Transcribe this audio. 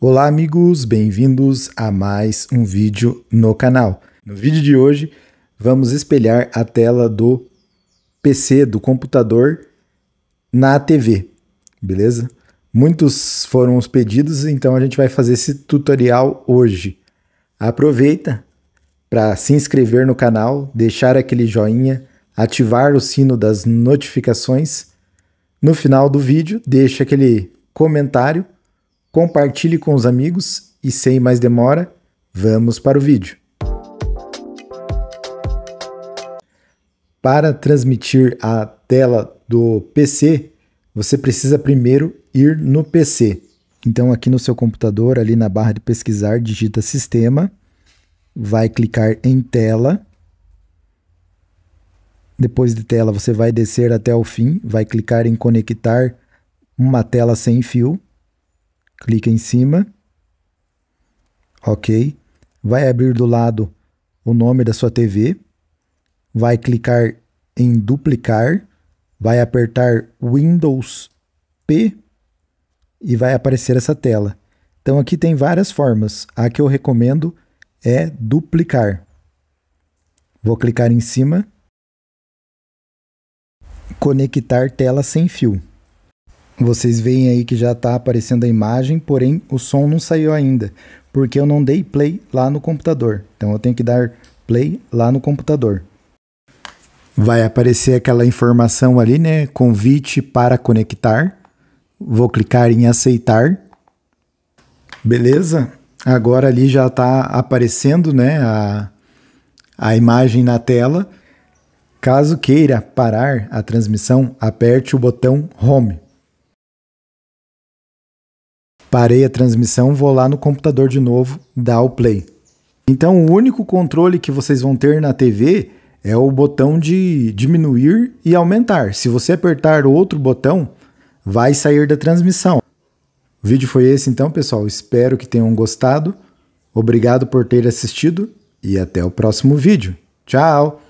Olá amigos, bem-vindos a mais um vídeo no canal. No vídeo de hoje vamos espelhar a tela do PC, do computador, na TV, beleza? Muitos foram os pedidos, então a gente vai fazer esse tutorial hoje. Aproveita para se inscrever no canal, deixar aquele joinha, ativar o sino das notificações. No final do vídeo, deixa aquele comentário compartilhe com os amigos e sem mais demora, vamos para o vídeo. Para transmitir a tela do PC, você precisa primeiro ir no PC. Então aqui no seu computador, ali na barra de pesquisar, digita sistema, vai clicar em tela. Depois de tela, você vai descer até o fim, vai clicar em conectar uma tela sem fio clica em cima, ok. Vai abrir do lado o nome da sua TV, vai clicar em duplicar, vai apertar Windows P e vai aparecer essa tela. Então aqui tem várias formas, a que eu recomendo é duplicar. Vou clicar em cima, conectar tela sem fio. Vocês veem aí que já está aparecendo a imagem, porém o som não saiu ainda, porque eu não dei play lá no computador. Então eu tenho que dar play lá no computador. Vai aparecer aquela informação ali, né? Convite para conectar. Vou clicar em aceitar. Beleza? Agora ali já está aparecendo, né? A, a imagem na tela. Caso queira parar a transmissão, aperte o botão Home. Parei a transmissão, vou lá no computador de novo, dar o play. Então o único controle que vocês vão ter na TV é o botão de diminuir e aumentar. Se você apertar outro botão, vai sair da transmissão. O vídeo foi esse então, pessoal. Espero que tenham gostado. Obrigado por ter assistido e até o próximo vídeo. Tchau!